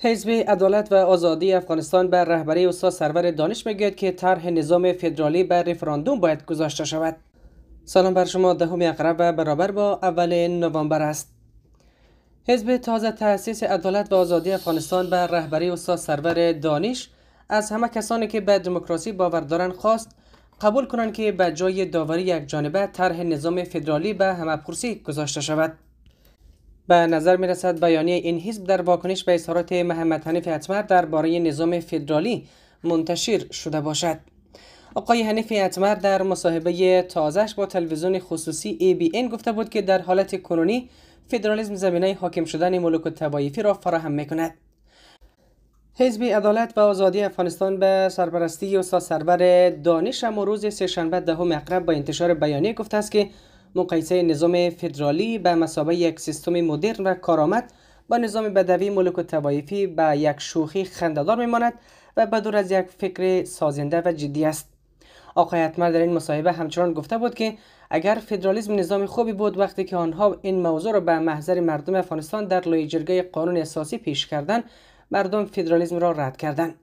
حزب عدالت و آزادی افغانستان بر رهبری استاد سرور دانش میگوید که طرح نظام فدرالی بر رفراندوم باید گذاشته شود سلام بر شما دهم اقرب و برابر با اول نوامبر است حزب تازه تأسیس عدالت و آزادی افغانستان بر رهبری استاد سرور دانش از همه کسانی که به دموکراسی باور دارند خواست قبول کنند که به جای داوری یک جانبه طرح نظام فدرالی به همه پرسی گذاشته شود به نظر می رسد بیانیه این حزب در واکنش به اظهارات محمد حنیف اتمر درباره نظام فدرالی منتشر شده باشد آقای حنیف اتمر در مصاحبه تازش با تلویزیون خصوصی این گفته بود که در حالت کنونی فدرالیزم زمینه حاکم شدن و تبایفی را فراهم می کند. حزب عدالت و آزادی افغانستان به سرپرستی استاد سرور دانش امروز سه‌شنبه دهم اقرب با انتشار بیانیه گفته است که مقایسه نظام فدرالی به مسابقه یک سیستم مدرن و کارآمد با نظام بدوی ملک و توایفی به یک شوخی خنددار میماند و به دور از یک فکر سازنده و جدی است آقای اتمر در این مصاحبه همچنان گفته بود که اگر فدرالیزم نظام خوبی بود وقتی که آنها این موضوع را به محضر مردم افغانستان در لایه جرگه قانون اساسی پیش کردند مردم فدرالیزم را رد کردند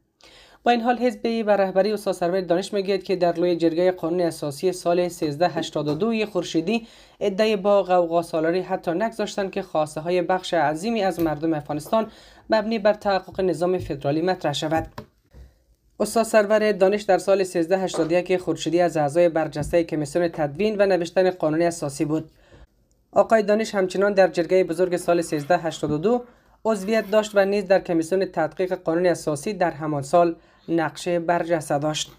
با این حال حزب و رهبری استاد سرور دانش میگوید که در لوی جرگه قانون اساسی سال 1382 خورشیدی عده با غوغا سالاری حتی نگذاشتند که خواسته های بخش عظیمی از مردم افغانستان مبنی بر تحقق نظام فدرالی مطرح شود استاد سرور دانش در سال 1381 خورشیدی از اعضای برجسته کمیسیون تدوین و نوشتن قانون اساسی بود آقای دانش همچنان در جرگه بزرگ سال 1382 عضویت داشت و نیز در کمیسیون تدقیق قانون اساسی در همان سال نقشه برجسته داشت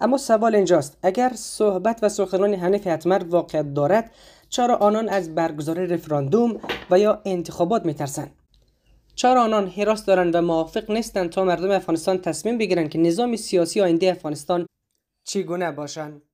اما سوال اینجاست اگر صحبت و سخنان حنیف حتمر واقعیت دارد چرا آنان از برگزاری رفراندوم و یا انتخابات میترسند چرا آنان حراس دارند و موافق نیستند تا مردم افغانستان تصمیم بگیرند که نظام سیاسی آینده افغانستان چگونه باشند